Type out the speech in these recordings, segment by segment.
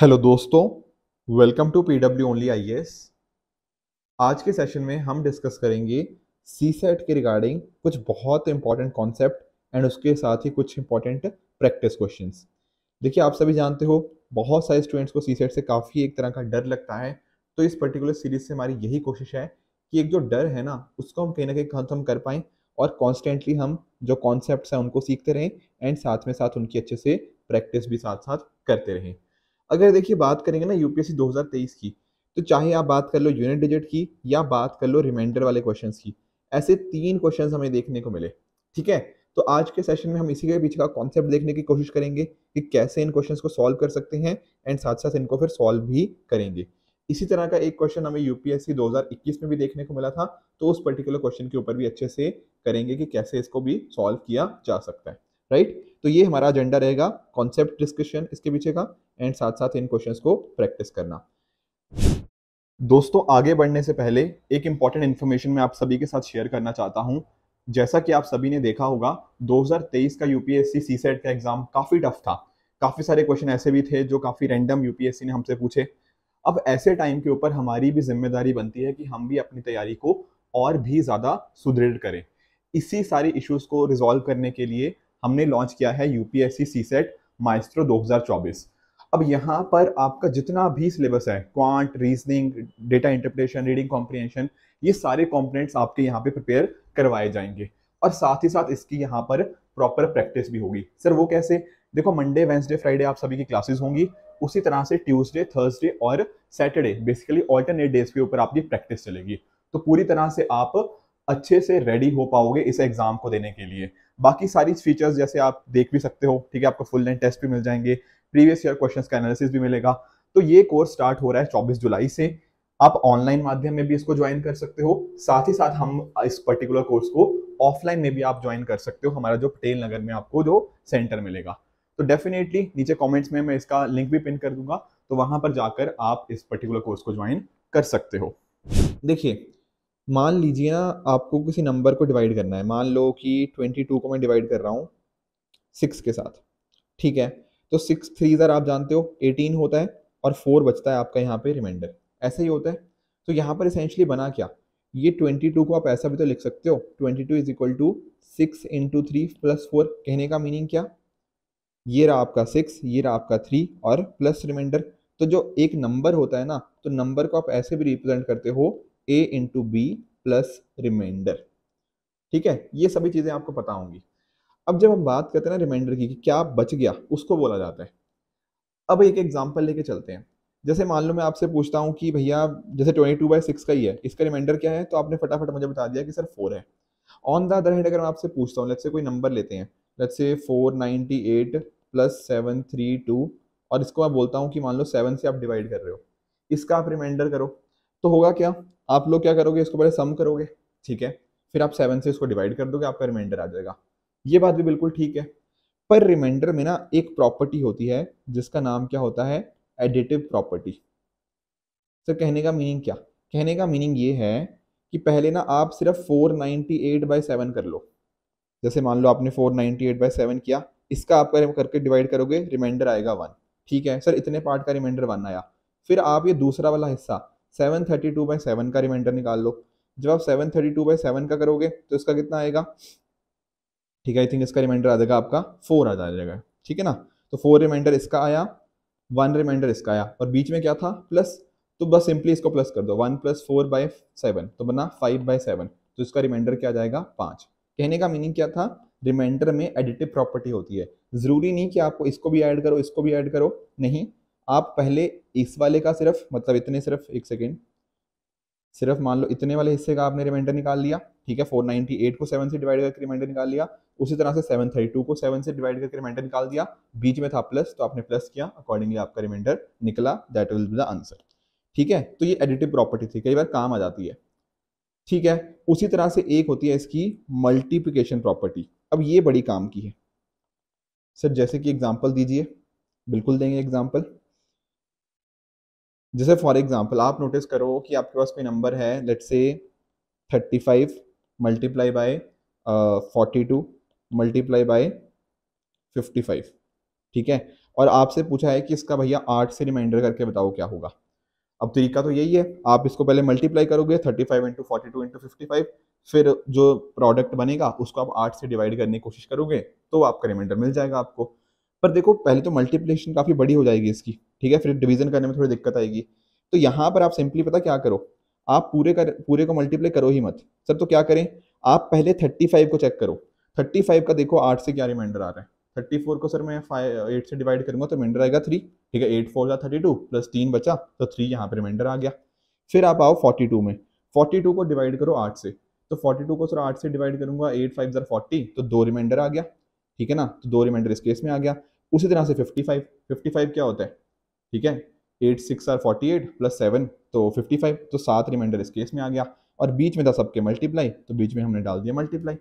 hello दोस्तों welcome to P W only I आज के सेशन में हम डिस्कस करेंगे सी सेट के रिगार्डिंग कुछ बहुत इंपॉर्टेंट कॉन्सेप्ट एंड उसके साथ ही कुछ इंपॉर्टेंट प्रैक्टिस क्वेश्चंस देखिए आप सभी जानते हो बहुत सारे स्टूडेंट्स को सी सेट से काफ़ी एक तरह का डर लगता है तो इस पर्टिकुलर सीरीज से हमारी यही कोशिश है कि एक जो डर है ना उसको हम कहीं ना कहीं खत्म कर पाएँ और कॉन्स्टेंटली हम जो कॉन्सेप्ट हैं उनको सीखते रहें एंड साथ में साथ उनकी अच्छे से प्रैक्टिस भी साथ साथ करते रहें अगर देखिए बात करेंगे ना यूपीएससी 2023 की तो चाहे आप बात कर लो यूनिट डिजिट की या बात कर लो रिमाइंडर वाले क्वेश्चन की ऐसे तीन क्वेश्चन हमें देखने को मिले ठीक है तो आज के सेशन में हम इसी के पीछे का कॉन्सेप्ट देखने की कोशिश करेंगे कि कैसे इन क्वेश्चन को सॉल्व कर सकते हैं एंड साथ साथ इनको फिर सॉल्व भी करेंगे इसी तरह का एक क्वेश्चन हमें यूपीएससी 2021 में भी देखने को मिला था तो उस पर्टिकुलर क्वेश्चन के ऊपर भी अच्छे से करेंगे कि कैसे इसको भी सॉल्व किया जा सकता है राइट तो ये हमारा एजेंडा रहेगा कॉन्सेप्ट डिस्कशन इसके पीछे का एंड साथ साथ इन क्वेश्चन को प्रैक्टिस करना दोस्तों आगे बढ़ने से पहले एक इंपॉर्टेंट इन्फॉर्मेशन मैं आप सभी के साथ शेयर करना चाहता हूँ जैसा कि आप सभी ने देखा होगा 2023 का यूपीएससी सी सेट का एग्जाम काफ़ी टफ था काफ़ी सारे क्वेश्चन ऐसे भी थे जो काफ़ी रैंडम यूपीएससी ने हमसे पूछे अब ऐसे टाइम के ऊपर हमारी भी जिम्मेदारी बनती है कि हम भी अपनी तैयारी को और भी ज़्यादा सुदृढ़ करें इसी सारी इश्यूज को रिजॉल्व करने के लिए हमने लॉन्च किया है यूपीएससी सी सेट माइस्ट्रो 2024 अब यहाँ पर आपका जितना भी सिलेबस है quant reasoning data interpretation reading comprehension ये सारे कॉम्पोनेंट्स आपके यहाँ पे प्रिपेयर करवाए जाएंगे और साथ ही साथ इसकी यहाँ पर प्रॉपर प्रैक्टिस भी होगी सर वो कैसे देखो मंडे वेंसडे फ्राइडे आप सभी की क्लासेस होंगी उसी तरह से ट्यूसडे थर्सडे और सैटरडे बेसिकली ऑल्टरनेट डेज के ऊपर आपकी प्रैक्टिस चलेगी तो पूरी तरह से आप अच्छे से रेडी हो पाओगे इस एग्ज़ाम को देने के लिए बाकी सारी फीचर्स जैसे आप देख भी सकते हो ठीक है आपको फुल लेंथ टेस्ट भी मिल जाएंगे प्रीवियस ईयर क्वेश्चन का एनालिसिस भी मिलेगा तो ये कोर्स स्टार्ट हो रहा है चौबीस जुलाई से आप ऑनलाइन माध्यम में भी इसको ज्वाइन कर सकते हो साथ ही साथ हम इस पर्टिकुलर कोर्स को ऑफलाइन में भी आप ज्वाइन कर सकते हो हमारा जो पटेल नगर में आपको जो सेंटर मिलेगा तो डेफिनेटली नीचे कमेंट्स में मैं इसका लिंक भी पिन कर दूंगा तो वहां पर जाकर आप इस पर्टिकुलर कोर्स को ज्वाइन कर सकते हो देखिए मान लीजिए ना आपको किसी नंबर को डिवाइड करना है मान लो कि ट्वेंटी टू को मैं डिवाइड कर रहा हूँ सिक्स के साथ ठीक है तो सिक्स थ्री ज़र आप जानते हो एटीन होता है और फोर बचता है आपका यहाँ पे रिमाइंडर ऐसे ही होता है तो यहाँ पर इसेंशली बना क्या ये ट्वेंटी टू को आप ऐसा भी तो लिख सकते हो twenty two is equal to six into three plus four कहने का मीनिंग क्या ये रहा आपका सिक्स ये रहा आपका थ्री और प्लस रिमाइंडर तो जो एक नंबर होता है ना तो नंबर को आप ऐसे भी रिप्रेजेंट करते हो A into B plus remainder ठीक है ये सभी चीज़ें आपको पता होंगी अब जब हम बात करते हैं ना रिमाइंडर की कि क्या बच गया उसको बोला जाता है अब एक एग्जाम्पल लेके चलते हैं जैसे मान लो मैं आपसे पूछता हूँ कि भैया जैसे ट्वेंटी टू बाई सिक्स का ही है इसका रिमाइंडर क्या है तो आपने फटाफट मुझे बता दिया कि सर फोर है ऑन द अदर हैंड अगर मैं आपसे पूछता हूँ से कोई नंबर लेते हैं let say four ninety eight plus seven three two और इसको मैं बोलता हूँ कि मान लो सेवन से आप डिवाइड कर रहे हो इसका आप रिमाइंडर करो तो होगा क्या आप लोग क्या करोगे इसको पहले सम करोगे ठीक है फिर आप सेवन से इसको डिवाइड कर दोगे आपका रिमाइंडर आ जाएगा ये बात भी बिल्कुल ठीक है पर रिमाइंडर में ना एक प्रॉपर्टी होती है जिसका नाम क्या होता है एडिटिव प्रॉपर्टी सर कहने का मीनिंग क्या कहने का मीनिंग ये है कि पहले ना आप सिर्फ 498 नाइनटी एट बाई सेवन कर लो जैसे मान लो आपने 498 नाइनटी एट बाई सेवन किया इसका आप करके डिवाइड करोगे रिमाइंडर आएगा वन ठीक है सर इतने पार्ट का रिमाइंडर वन आया फिर आप ये दूसरा वाला हिस्सा seven thirty two by seven का रिमाइंडर निकाल लो जब आप seven thirty two by seven का करोगे तो इसका कितना आएगा ठीक है आई थिंक इसका रिमाइंडर आ जाएगा आपका फोर आ जाएगा ठीक है ना तो फोर रिमाइंडर इसका आया वन रिमाइंडर इसका आया और बीच में क्या था प्लस तो बस सिंपली इसको प्लस कर दो one plus four by seven तो बना फाइव बाय सेवन तो इसका रिमाइंडर क्या जाएगा पाँच कहने का मीनिंग क्या था रिमाइंडर में एडिटिव प्रॉपर्टी होती है ज़रूरी नहीं कि आपको इसको भी ऐड करो इसको भी ऐड करो नहीं आप पहले इस वाले का सिर्फ मतलब इतने सिर्फ एक सेकेंड सिर्फ मान लो इतने वाले हिस्से का आपने रिमाइंडर निकाल लिया ठीक है 498 को 7 से डिवाइड करके रिमाइंडर निकाल लिया उसी तरह से 732 को 7 से डिवाइड करके रिमाइंडर निकाल दिया बीच में था प्लस तो आपने प्लस किया अकॉर्डिंगली आपका रिमाइंडर निकला that will be the answer ठीक है तो ये एडिटिव प्रॉपर्टी थी कई बार काम आ जाती है ठीक है उसी तरह से एक होती है इसकी मल्टीप्लीकेशन प्रॉपर्टी अब ये बड़ी काम की है सर जैसे कि एग्जाम्पल दीजिए बिल्कुल देंगे एग्जाम्पल जैसे फॉर एग्जांपल आप नोटिस करो कि आपके पास कोई नंबर है let say thirty five multiply by forty two multiply by fifty five ठीक है और आपसे पूछा है कि इसका भैया आठ से रिमाइंडर करके बताओ क्या होगा अब तरीका तो यही है आप इसको पहले मल्टीप्लाई करोगे thirty five into forty two into fifty five फिर जो प्रोडक्ट बनेगा उसको आप आठ से डिवाइड करने की कोशिश करोगे तो आपका रिमाइंडर मिल जाएगा आपको पर देखो पहले तो मल्टीप्लिकेशन काफ़ी बड़ी हो जाएगी इसकी ठीक है फिर डिवीजन करने में थोड़ी दिक्कत आएगी तो यहाँ पर आप सिंपली पता क्या करो आप पूरे कर पूरे को मल्टीप्लाई करो ही मत सर तो क्या करें आप पहले थर्टी फाइव को चेक करो थर्टी फाइव का देखो आठ से क्या रिमाइंडर आ रहा है थर्टी फोर को सर मैं फाइव एट से डिवाइड करूंगा तो रिमाइंडर आएगा थ्री ठीक है एट फोर का थर्टी टू प्लस तीन बचा तो थ्री यहाँ पर रिमाइंडर आ गया फिर आप आओ फोर्टी टू में फोर्टी टू को डिवाइड करो आठ से तो फोर्टी टू को सर आठ से डिवाइड करूंगा एट फाइव जर फोर्टी तो दो रिमाइंडर आ गया ठीक है ना तो दो रिमाइंडर इस केस में आ गया उसी तरह से फिफ्टी फाइव फिफ्टी फाइव क्या होता है ठीक है eight six are forty eight plus seven तो फिफ्टी फाइव तो सात रिमाइंडर इस केस में आ गया और बीच में था सबके मल्टीप्लाई तो बीच में हमने डाल दिया मल्टीप्लाई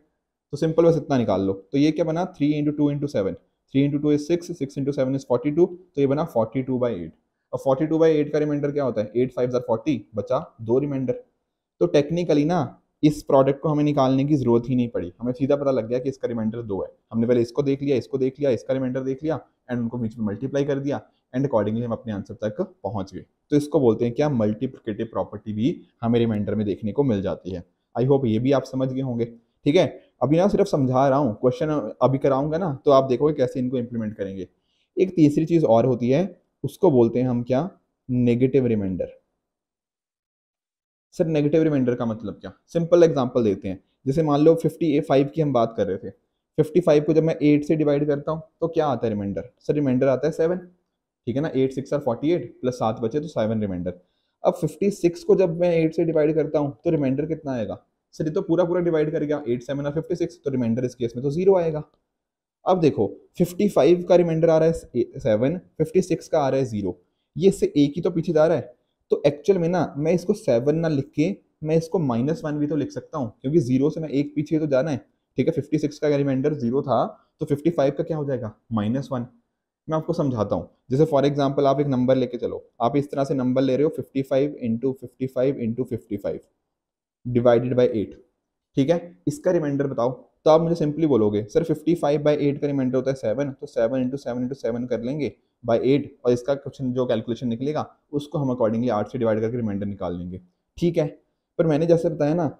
तो सिंपल बस इतना निकाल लो तो ये क्या बना three into two into seven three into two is six six into seven is forty two तो ये बना फोर्टी टू बाई एट और फोर्टी टू बाई एट का रिमाइंडर क्या होता है एट फाइव आर फोर्टी बचा दो रिमाइंडर तो टेक्निकली ना इस प्रोडक्ट को हमें निकालने की ज़रूरत ही नहीं पड़ी हमें सीधा पता लग गया कि इसका रिमाइंडर दो है हमने पहले इसको देख लिया इसको देख लिया इसका रिमाइंडर देख लिया एंड उनको बीच में मल्टीप्लाई कर दिया एंड अकॉर्डिंगली हम अपने आंसर तक पहुंच गए तो इसको बोलते हैं क्या मल्टीप्लिकेटिव प्रॉपर्टी भी हमें रिमाइंडर में देखने को मिल जाती है आई होप ये भी आप समझ गए होंगे ठीक है अभी ना सिर्फ समझा रहा हूँ क्वेश्चन अभी कराऊंगा ना तो आप देखोगे कैसे इनको इम्प्लीमेंट करेंगे एक तीसरी चीज़ और होती है उसको बोलते हैं हम क्या negative remainder sir negative remainder का मतलब क्या सिंपल एग्जाम्पल देते हैं जैसे मान लो फिफ्टी ए फाइव की हम बात कर रहे थे फिफ्टी फाइव को जब मैं एट से डिवाइड करता हूँ तो क्या आता है रिमाइंडर सर रिमाइंडर आता है सेवन ठीक है ना eight six are forty eight plus सात बचे तो सेवन रिमाइंडर अब फिफ्टी सिक्स को जब मैं एट से डिवाइड करता हूँ तो रिमाइंडर कितना आएगा सर ये तो पूरा पूरा डिवाइड कर गया एट सेवन और फिफ्टी सिक्स तो रिमाइंडर इस केस में तो जीरो आएगा अब देखो फिफ्टी फाइव का रिमाइंडर आ रहा है सेवन फिफ्टी सिक्स का आ रहा है जीरो ये इससे एक ही तो पीछे जा रहा है तो एक्चुअल में ना मैं इसको सेवन ना लिख के मैं इसको माइनस वन भी तो लिख सकता हूँ क्योंकि जीरो से मैं एक पीछे तो जाना है ठीक है फिफ्टी सिक्स का रिमाइंडर जीरो था तो फिफ्टी फाइव का क्या हो जाएगा माइनस वन मैं आपको समझाता हूँ जैसे फॉर एग्जाम्पल आप एक नंबर लेके चलो आप इस तरह से नंबर ले रहे हो fifty five into fifty five into fifty five divided by eight ठीक है इसका रिमाइंडर बताओ तो आप मुझे सिंपली बोलोगे sir fifty five by eight का रिमाइंडर होता है सेवन तो seven into seven into seven कर लेंगे बाई एट और इसका क्वेश्चन जो कैलकुलेशन निकलेगा उसको हम अकॉर्डिंगली आठ से डिवाइड करके रिमाइंडर निकाल लेंगे ठीक है पर मैंने जैसे बताया ना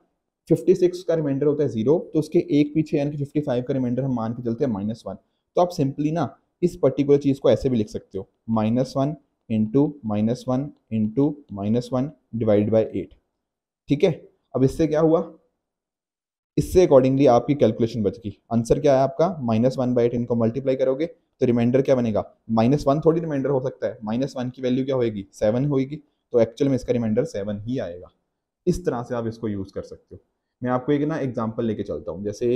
56 का रिमाइंडर होता है जीरो तो उसके एक पीछे यानी कि 55 का रिमाइंडर हम मान के चलते हैं माइनस वन तो आप सिंपली ना इस पर्टिकुलर चीज़ को ऐसे भी लिख सकते हो minus one into minus one into minus one divide by eight ठीक है अब इससे क्या हुआ इससे अकॉर्डिंगली आपकी कैलकुलेशन बच गई आंसर क्या है आपका माइनस वन बाई एट इनको मल्टीप्लाई करोगे तो रिमाइंडर क्या बनेगा माइनस वन थोड़ी रिमाइंडर हो सकता है माइनस वन की वैल्यू क्या होगी सेवन होगी तो एक्चुअल में इसका रिमाइंडर सेवन ही आएगा इस तरह से आप इसको यूज़ कर सकते हो मैं आपको एक ना एग्जाम्पल लेके चलता हूँ जैसे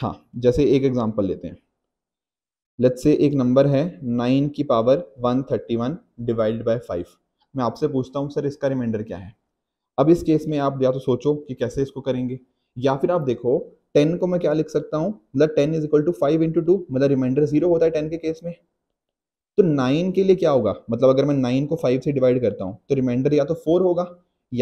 हाँ जैसे एक एग्जांपल लेते हैं लेट्स से एक नंबर है नाइन की power one thirty one divide by five मैं आपसे पूछता हूँ सर इसका रिमाइंडर क्या है अब इस केस में आप या तो सोचो कि कैसे इसको करेंगे या फिर आप देखो टेन को मैं क्या लिख सकता हूँ मतलब ten is equal to five into two मतलब रिमाइंडर जीरो होता है टेन के केस में तो नाइन के लिए क्या होगा मतलब अगर मैं नाइन को फाइव से डिवाइड करता हूँ तो रिमाइंडर या तो फोर होगा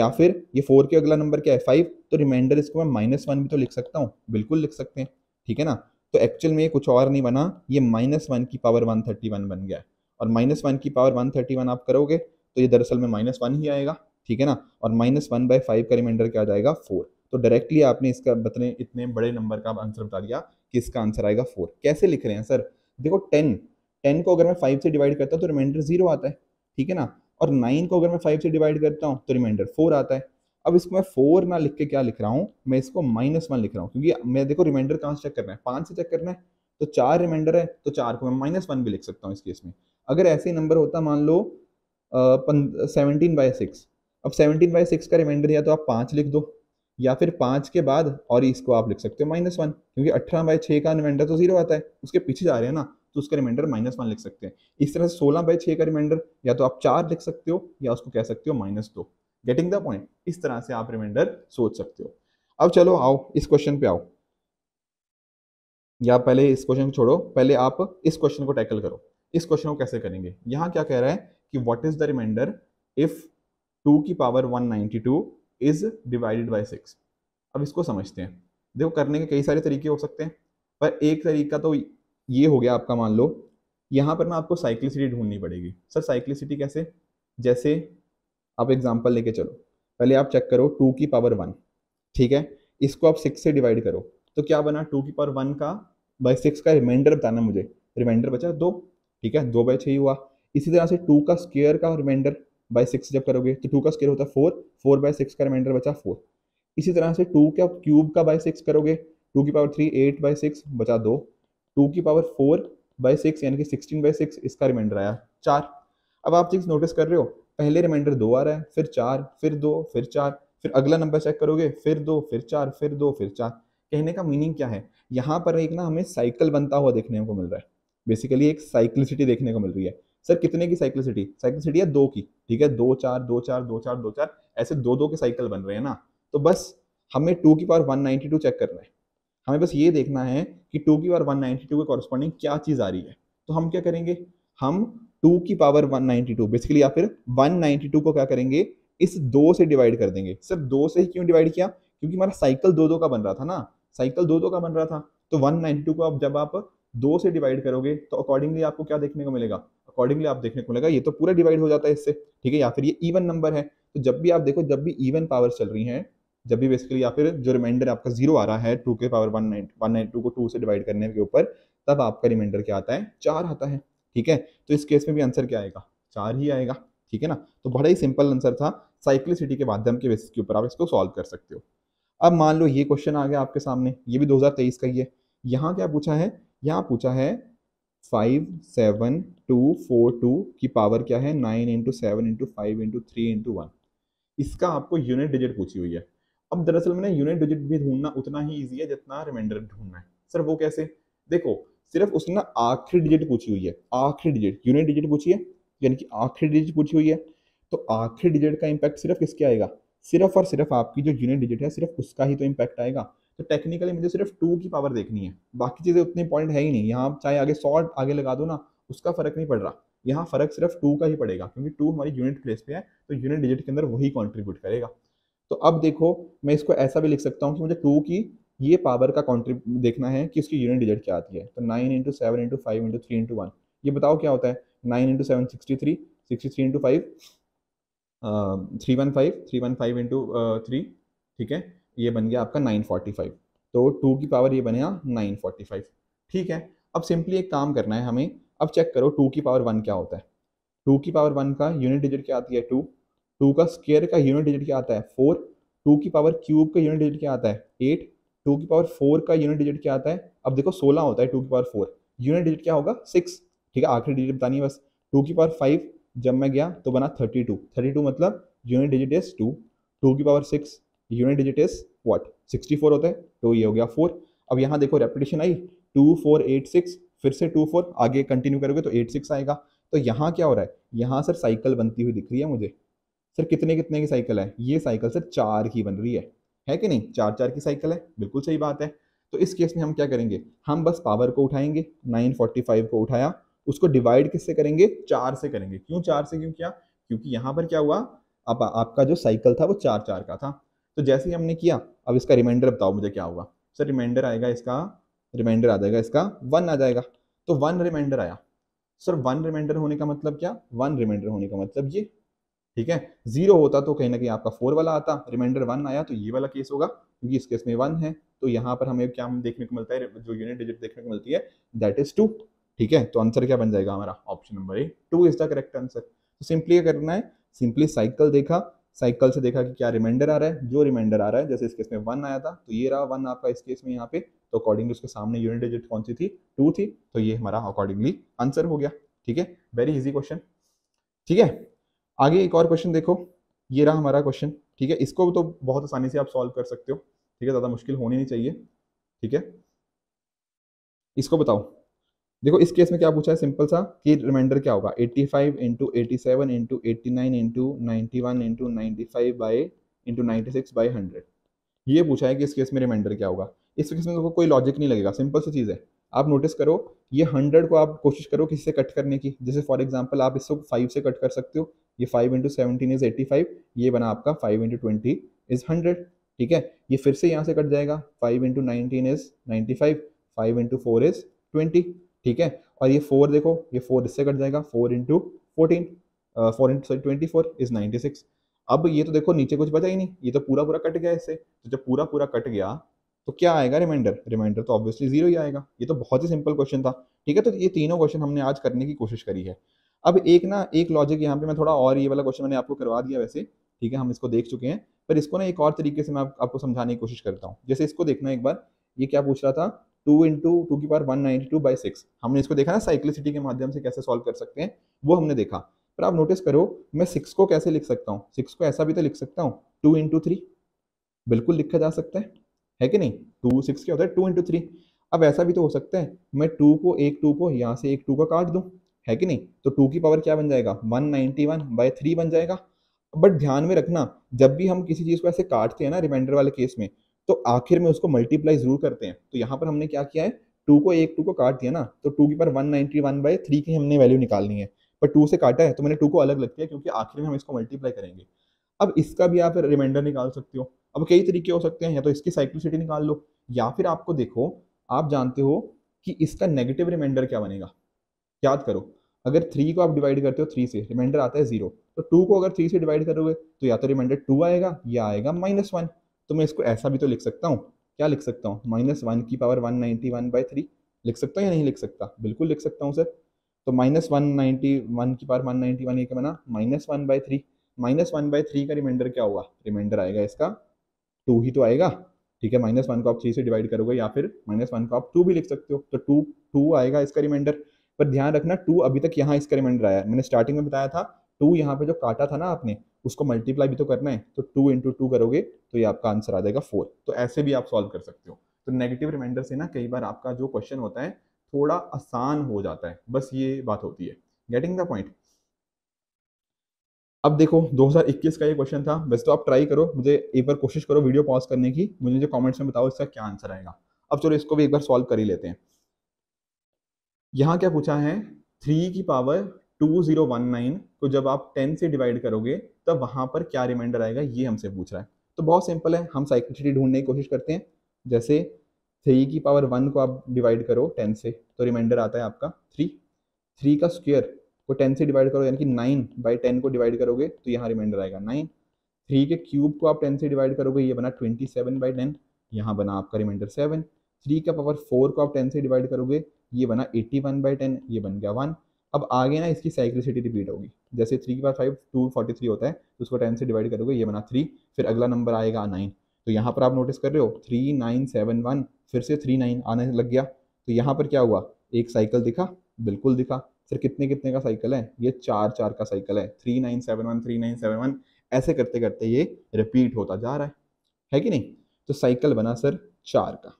या फिर ये फोर के अगला नंबर क्या है फाइव तो रिमाइंडर इसको मैं माइनस वन भी तो लिख सकता हूँ बिल्कुल लिख सकते हैं ठीक है ना तो एक्चुअल में ये कुछ और नहीं बना ये माइनस वन की पावर वन थर्टी वन बन गया है और माइनस वन की पावर वन थर्टी वन आप करोगे तो ये दरअसल में माइनस वन ही आएगा ठीक है ना और माइनस वन बाई फाइव का रिमाइंडर क्या आ जाएगा फोर तो डायरेक्टली आपने इसका बतने इतने बड़े नंबर का आंसर बता दिया कि इसका आंसर आएगा फोर कैसे लिख रहे हैं सर देखो टेन टेन को अगर मैं फाइव से डिवाइड करता हूँ तो रिमाइंडर जीरो आता है ठीक है ना और नाइन को अगर मैं फाइव से डिवाइड करता हूँ तो रिमाइंडर फोर आता है अब इसको मैं फोर ना लिख के क्या लिख रहा हूँ मैं इसको माइनस वन लिख रहा हूँ क्योंकि मैं देखो रिमाइंडर कहाँ से चेक करना है पाँच से चेक करना है तो चार रिमाइंडर है तो चार को मैं माइनस वन भी लिख सकता हूँ इस केस में अगर ऐसे ही नंबर होता मान लो सेवनटीन बाई सिक्स अब सेवनटीन बाई सिक्स का रिमाइंडर या तो आप पाँच लिख दो या फिर पाँच के बाद और इसको आप लिख सकते हो माइनस वन क्योंकि अठारह बाई छः का रिमाइंडर तो जीरो आता है उसके पीछे जा रहे हैं ना तो उसका रिमाइंडर माइनस वन लिख सकते हैं इस तरह से सोलह बाई छः का रिमाइंडर या तो आप चार लिख सकते हो या उसको कह सकते हो माइनस दो गेटिंग द पॉइंट इस तरह से आप रिमाइंडर सोच सकते हो अब चलो आओ इस क्वेश्चन पे आओ या पहले इस क्वेश्चन को छोड़ो पहले आप इस क्वेश्चन को टैकल करो इस क्वेश्चन को कैसे करेंगे यहाँ क्या कह रहा है कि what is the remainder if two की power 192 is divided by six अब इसको समझते हैं देखो करने के कई सारे तरीके हो सकते हैं पर एक तरीका तो ये हो गया आपका मान लो यहाँ पर ना आपको साइक्लिसिटी ढूंढनी पड़ेगी सर साइक्लिसिटी कैसे जैसे आप एग्जाम्पल लेके चलो पहले आप चेक करो टू की पावर वन ठीक है इसको आप सिक्स से डिवाइड करो तो क्या बना टू की पावर वन का बाई सिक्स का रिमाइंडर बताना मुझे रिमाइंडर बचा दो ठीक है दो बाई छः हुआ इसी तरह से टू का स्केयर का रिमाइंडर बाई सिक्स जब करोगे तो टू का स्केयर होता है फोर फोर बाई सिक्स का रिमाइंडर बचा फोर इसी तरह से टू का क्यूब का बाई सिक्स करोगे टू की power three eight by six बचा दो टू की पावर फोर बाई सिक्स यानी कि सिक्सटीन बाई सिक्स इसका रिमाइंडर आया चार अब आप चीज़ नोटिस कर रहे हो पहले रिमाइंडर दो आ रहा है फिर चार फिर दो फिर चार फिर अगला नंबर चेक करोगे फिर दो फिर चार फिर दो फिर चार कहने का मीनिंग क्या है यहाँ पर एक ना हमें साइकिल बनता हुआ देखने को मिल रहा है बेसिकली एक साइक्लिसिटी देखने को मिल रही है सर कितने की साइक्लिसिटी साइक्लिसिटी है दो की ठीक है दो चार दो चार दो चार दो चार ऐसे दो दो के साइकिल बन रहे हैं ना तो बस हमें टू की power one ninety two check करना है हमें बस ये देखना है कि टू की पावर वन नाइन्टी टू के कॉरस्पॉन्डिंग क्या चीज़ आ रही है तो हम क्या करेंगे हम टू की पावर वन टू बेसिकली या फिर टू को क्या करेंगे इस दो से डिवाइड कर देंगे सिर्फ दो से ही क्यों डिवाइड किया क्योंकि हमारा साइकिल दो दो का बन रहा था ना साइकिल दो दो का बन रहा था तो टू को आप जब आप दो से डिवाइड करोगे तो अकॉर्डिंगली आपको क्या देखने को मिलेगा अकॉर्डिंगली आप देखने को मिलेगा ये तो पूरा डिवाइड हो जाता है इससे ठीक है या फिर ये इवन नंबर है तो जब भी आप देखो जब भी इवन पावर चल रही हैं जब भी बेसिकली या फिर जो रिमाइंडर आपका जीरो आ रहा है टू के power one nine one nine two को टू से डिवाइड करने के ऊपर तब आपका रिमाइंडर क्या आता है चार आता है ठीक है तो इस केस में भी आंसर क्या आएगा चार ही आएगा ठीक है ना तो बड़ा ही सिंपल आंसर था साइक्लिसिटी के माध्यम के बेसिस के ऊपर आप इसको सॉल्व कर सकते हो अब मान लो ये क्वेश्चन आ गया आपके सामने ये भी 2023 का ही है यहाँ क्या पूछा है यहाँ पूछा है five seven two four two की पावर क्या है nine into seven into five into three into one इसका आपको यूनिट डिजिट पूछी हुई है अब दरअसल मैंने यूनिट डिजिट भी ढूंढना उतना ही ईजी है जितना रिमाइंडर ढूंढना है सर वो कैसे देखो सिर्फ उसने आखिरी डिजिट पूछी हुई है आखिरी डिजिट यूनिट डिजिट पूछी है यानी कि आखिरी डिजिट पूछी हुई है तो आखिरी डिजिट का इम्पैक्ट सिर्फ किसके आएगा सिर्फ और सिर्फ आपकी जो यूनिट डिजिट है सिर्फ उसका ही तो इम्पैक्ट आएगा तो टेक्निकली मुझे सिर्फ टू की पावर देखनी है बाकी चीज़ें उतनी पॉइंट है ही नहीं यहाँ चाहे आगे सॉल्ट आगे लगा दो ना उसका फर्क नहीं पड़ रहा यहाँ फर्क सिर्फ टू का ही पड़ेगा क्योंकि टू हमारी यूनिट प्लेस पे है तो यूनिट डिजिट के अंदर वही कॉन्ट्रीब्यूट करेगा तो अब देखो मैं इसको ऐसा भी लिख सकता हूँ कि मुझे टू की ये पावर का कॉन्ट्री देखना है कि उसकी यूनिट डिजिट क्या आती है तो nine into seven into five into three into one ये बताओ क्या होता है nine into seven sixty three sixty three into five three one five three one five into three ठीक है ये बन गया आपका नाइन फोर्टी फाइव तो टू की पावर ये बनेगा नाइन फोर्टी फाइव ठीक है अब सिंपली एक काम करना है हमें अब चेक करो टू की पावर वन क्या होता है टू की पावर वन का यूनिट डिजिट क्या आती है टू टू का स्केयर का यूनिट डिजिट क्या आता है फोर टू की पावर क्यूब का यूनिट डिजिट क्या आता है एट टू की पावर फोर का यूनिट डिजिट क्या आता है अब देखो सोलह होता है टू की पावर फोर यूनिट डिजिट क्या होगा सिक्स ठीक है आखिरी डिजिट बतानी है बस टू की पावर फाइव जब मैं गया तो बना थर्टी टू थर्टी टू मतलब unit digit is two two की power six unit digit is what sixty four होता है तो ये हो गया फोर अब यहाँ देखो रेपिटेशन आई टू फोर एट सिक्स फिर से टू फोर आगे कंटिन्यू करोगे तो एट सिक्स आएगा तो यहाँ क्या हो रहा है यहाँ सर साइकिल बनती हुई दिख रही है मुझे सर कितने कितने की साइकिल है ये साइकिल सर चार की बन रही है है कि नहीं चार चार की साइकिल है बिल्कुल सही बात है तो इस केस में हम क्या करेंगे हम बस पावर को उठाएंगे 945 को उठाया उसको डिवाइड किससे करेंगे चार से करेंगे क्यों चार से क्यों किया क्योंकि यहाँ पर क्या हुआ आप, आपका जो साइकिल था वो चार चार का था तो जैसे ही हमने किया अब इसका रिमाइंडर बताओ मुझे क्या हुआ सर रिमाइंडर आएगा इसका रिमाइंडर आ जाएगा इसका वन आ जाएगा तो वन रिमाइंडर आया सर वन रिमाइंडर होने का मतलब क्या वन रिमाइंडर होने का मतलब ये ठीक है जीरो होता तो कहीं ना कहीं आपका फोर वाला आता रिमाइंडर वन आया तो ये वाला केस होगा क्योंकि इस केस में वन है तो यहाँ पर हमें क्या देखने को मिलता है जो यूनिट डिजिट देखने को मिलती है दैट इज टू ठीक है तो आंसर क्या बन जाएगा हमारा option number A two is the correct answer तो सिंपली करना है सिंपली साइकिल देखा साइकिल से देखा कि क्या रिमाइंडर आ रहा है जो रिमाइंडर आ रहा है जैसे इस केस में वन आया था तो ये रहा वन आपका इस केस में यहाँ पे तो अकॉर्डिंगली उसके सामने यूनिट डिजिट कौन सी थी टू थी तो ये हमारा अकॉर्डिंगली आंसर हो गया ठीक है वेरी इजी क्वेश्चन ठीक है आगे एक और क्वेश्चन देखो ये रहा हमारा क्वेश्चन ठीक है इसको तो बहुत आसानी से आप सॉल्व कर सकते हो ठीक है ज़्यादा मुश्किल होनी नहीं चाहिए ठीक है इसको बताओ देखो इस केस में क्या पूछा है सिंपल सा कि रिमाइंडर क्या होगा 85 five into eighty seven into eighty nine into ninety one into ninety five by into ninety six by hundred ये पूछा है कि इस केस में रिमाइंडर क्या होगा इस केस में तो कोई लॉजिक नहीं लगेगा सिंपल सी चीज़ है आप नोटिस करो ये हंड्रेड को आप कोशिश करो किसी से कट करने की जैसे फॉर एग्जाम्पल आप इसको फाइव से कट कर सकते हो ये five into seventeen is eighty five ये बना आपका five into twenty is hundred ठीक है ये फिर से यहाँ से कट जाएगा five into nineteen is ninety five five into four is twenty ठीक है और ये फोर देखो ये फोर इससे कट जाएगा four into fourteen four into sorry twenty four is ninety six अब ये तो देखो नीचे कुछ बचा ही नहीं ये तो पूरा पूरा कट गया इससे तो जब पूरा पूरा कट गया तो क्या आएगा रिमाइंडर रिमाइंडर तो ऑब्वियसली जीरो ही आएगा ये तो बहुत ही सिंपल क्वेश्चन था ठीक है तो ये तीनों क्वेश्चन हमने आज करने की कोशिश करी है अब एक ना एक लॉजिक यहाँ पे मैं थोड़ा और ये वाला क्वेश्चन मैंने आपको करवा दिया वैसे ठीक है हम इसको देख चुके हैं पर इसको ना एक और तरीके से मैं आप, आपको समझाने की कोशिश करता हूँ जैसे इसको देखना एक बार ये क्या पूछ रहा था टू इंटू टू की power one ninety two by six हमने इसको देखा ना साइक्लिसिटी के माध्यम से कैसे सॉल्व कर सकते हैं वो हमने देखा पर आप नोटिस करो मैं सिक्स को कैसे लिख सकता हूँ सिक्स को ऐसा भी तो लिख सकता हूँ टू इंटू थ्री बिल्कुल लिखा जा सकता है है कि नहीं टू सिक्स क्या होता है टू इंटू थ्री अब ऐसा भी तो हो सकता है मैं टू को एक टू को यहाँ से एक टू का काट दूँ है कि नहीं तो टू की पावर क्या बन जाएगा one ninety one by three बन जाएगा बट ध्यान में रखना जब भी हम किसी चीज़ को ऐसे काटते हैं ना रिमाइंडर वाले केस में तो आखिर में उसको मल्टीप्लाई जरूर करते हैं तो यहाँ पर हमने क्या किया है टू को एक टू को काट दिया ना तो टू की power one ninety one by three की हमने वैल्यू निकालनी है पर टू से काटा है तो मैंने टू को अलग लगती है क्योंकि आखिर में हम इसको मल्टीप्लाई करेंगे अब इसका भी आप रिमाइंडर निकाल सकते हो अब कई तरीके हो सकते हैं या तो इसकी साइक्लिसिटी निकाल लो या फिर आपको देखो आप जानते हो कि इसका नेगेटिव रिमाइंडर क्या बनेगा याद करो अगर थ्री को आप डिवाइड करते हो थ्री से रिमाइंडर आता है जीरो तो टू को अगर थ्री से डिवाइड करोगे तो या तो रिमाइंडर टू आएगा या आएगा माइनस वन तो मैं इसको ऐसा भी तो लिख सकता हूँ क्या लिख सकता हूँ माइनस वन की power one ninety one by three लिख सकता हूँ या नहीं लिख सकता बिल्कुल लिख सकता हूँ सर तो माइनस वन नाइन्टी वन की पावर वन नाइन्टी वन ये क्या बना minus one by three minus one by three का रिमाइंडर क्या होगा रिमाइंडर आएगा इसका टू ही तो आएगा ठीक है माइनस वन को आप थ्री से डिवाइड करोगे या फिर माइनस वन को आप टू भी लिख सकते हो तो टू टू आएगा इसका रिमाइंडर पर ध्यान रखना टू अभी तक यहाँ इसका रिमाइंडर आया है मैंने स्टार्टिंग में बताया था टू यहाँ पे जो काटा था ना आपने उसको मल्टीप्लाई भी तो करना है तो टू इंटू टू करोगे तो ये आपका आंसर आ जाएगा फोर तो ऐसे भी आप सॉल्व कर सकते हो तो नेगेटिव रिमाइंडर से ना कई बार आपका जो क्वेश्चन होता है थोड़ा आसान हो जाता है बस ये बात होती है गेटिंग द पॉइंट अब देखो 2021 का ये क्वेश्चन था वैसे तो आप ट्राई करो मुझे एक बार कोशिश करो वीडियो पॉज करने की मुझे जो कमेंट्स में बताओ इसका क्या आंसर आएगा अब चलो इसको भी एक बार सॉल्व कर ही लेते हैं यहाँ क्या पूछा है थ्री की power two zero one nine को जब आप टेन से डिवाइड करोगे तब वहाँ पर क्या रिमाइंडर आएगा ये हमसे पूछ रहा है तो बहुत सिंपल है हम साइक्लिसिटी ढूंढने की कोशिश करते हैं जैसे थ्री की पावर वन को आप डिवाइड करो टेन से तो रिमाइंडर आता है आपका थ्री थ्री का स्क्वेयर को टेन से डिवाइड करो यानी कि नाइन बाई टेन को डिवाइड करोगे तो यहाँ रिमाइंडर आएगा नाइन थ्री के क्यूब को आप टेन से डिवाइड करोगे ये बना ट्वेंटी सेवन बाई टेन यहाँ बना आपका रिमाइंडर सेवन थ्री का पावर फोर को आप टेन से डिवाइड करोगे ये बना एट्टी वन बाई टेन ये बन गया वन अब आगे ना इसकी साइक्लिसिटी रिपीट होगी जैसे three by five two forty three होता है तो उसको टेन से डिवाइड करोगे ये बना थ्री फिर अगला नंबर आएगा नाइन तो यहाँ पर आप नोटिस कर रहे हो थ्री नाइन सेवन वन फिर से थ्री नाइन आने लग गया तो यहाँ पर क्या हुआ एक साइकिल दिखा बिल्कुल दिखा सर कितने कितने का साइकिल है ये चार चार का साइकिल है three nine seven one three nine seven one ऐसे करते करते ये रिपीट होता जा रहा है है कि नहीं तो साइकिल बना सर चार का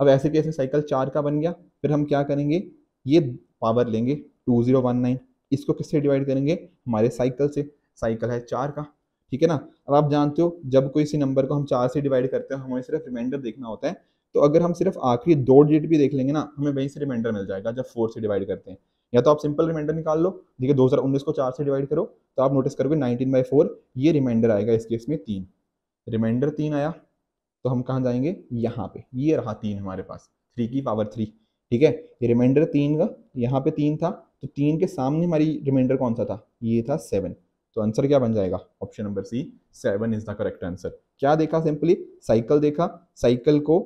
अब ऐसे कैसे साइकिल चार का बन गया फिर हम क्या करेंगे ये पावर लेंगे टू जीरो वन नाइन इसको किससे डिवाइड करेंगे हमारे साइकिल से साइकिल है चार का ठीक है ना अब आप जानते हो जब कोई इसी नंबर को हम चार से डिवाइड करते हैं हमें सिर्फ रिमाइंडर देखना होता है तो अगर हम सिर्फ आखिरी दो डिजिट भी देख लेंगे ना हमें वहीं से रिमाइंडर मिल जाएगा जब फोर से डिवाइड करते हैं या तो आप सिंपल रिमाइंडर निकाल लो ठीक है दो को चार से डिवाइड करो तो आप नोटिस करोगे नाइनटीन बाई फोर ये रिमाइंडर आएगा इस केस में तीन रिमाइंडर तीन आया तो हम कहाँ जाएंगे यहाँ पे ये रहा तीन हमारे पास थ्री की पावर थ्री ठीक है ये रिमाइंडर तीन का यहाँ पे तीन था तो तीन के सामने हमारी रिमाइंडर कौन सा था ये था सेवन तो आंसर क्या बन जाएगा option number C seven is the correct answer क्या देखा सिंपली साइकिल देखा साइकिल को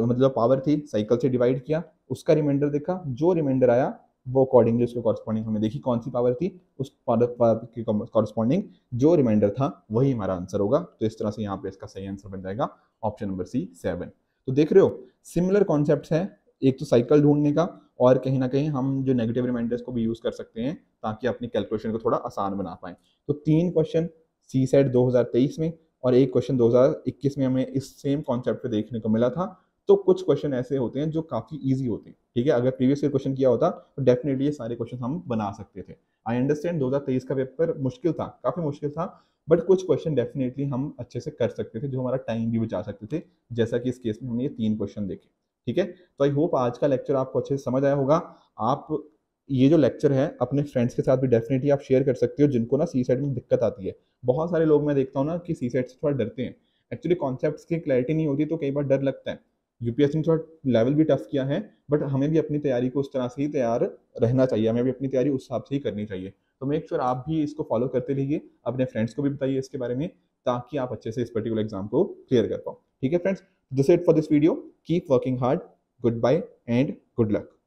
मतलब पावर थी साइकिल से डिवाइड किया उसका रिमाइंडर देखा जो रिमाइंडर आया वो अकॉर्डिंगली उसके कॉरस्पॉन्डिंग हमने देखी कौन सी पावर थी उस पावर की कॉरस्पॉन्डिंग जो रिमाइंडर था वही हमारा आंसर होगा तो इस तरह से यहाँ पे इसका सही आंसर बन जाएगा ऑप्शन नंबर सी सेवन तो देख रहे हो सिमिलर कॉन्सेप्ट है एक तो साइकिल ढूंढने का और कहीं ना कहीं हम जो नेगेटिव रिमाइंडर्स को भी यूज़ कर सकते हैं ताकि अपने कैलकुलेशन को थोड़ा आसान बना पाए तो तीन क्वेश्चन सी सेट 2023 में और एक क्वेश्चन 2021 में हमें इस सेम कॉन्सेप्ट देखने को मिला था तो कुछ क्वेश्चन ऐसे होते हैं जो काफ़ी ईजी होते हैं ठीक है अगर प्रीवियस ईयर क्वेश्चन किया होता तो डेफिनेटली ये सारे क्वेश्चन हम बना सकते थे आई अंडरस्टैंड तेईस का पेपर मुश्किल था काफ़ी मुश्किल था बट कुछ क्वेश्चन डेफिनेटली हम अच्छे से कर सकते थे जो हमारा टाइम भी बचा सकते थे जैसा कि इस केस में हमने ये तीन क्वेश्चन देखे ठीक है तो आई होप आज का लेक्चर आपको अच्छे से समझ आया होगा आप ये जो लेक्चर है अपने फ्रेंड्स के साथ भी डेफिनेटली आप शेयर कर सकते हो जिनको ना सी सेट में दिक्कत आती है बहुत सारे लोग मैं देखता हूँ ना कि सी सेट से थोड़ा डरते हैं एक्चुअली कॉन्सेप्ट की क्लैरिटी नहीं होती तो कई बार डर लगता है यूपीएससी ने थोड़ा लेवल भी टफ किया है बट हमें भी अपनी तैयारी को उस तरह से ही तैयार रहना चाहिए हमें भी अपनी तैयारी उस हिसाब से ही करनी चाहिए तो मेक श्योर आप भी इसको फॉलो करते रहिए अपने फ्रेंड्स को भी बताइए इसके बारे में ताकि आप अच्छे से इस पर्टिकुलर एग्जाम को क्लियर कर पाओ ठीक है friends this it for this video keep working hard good bye and good luck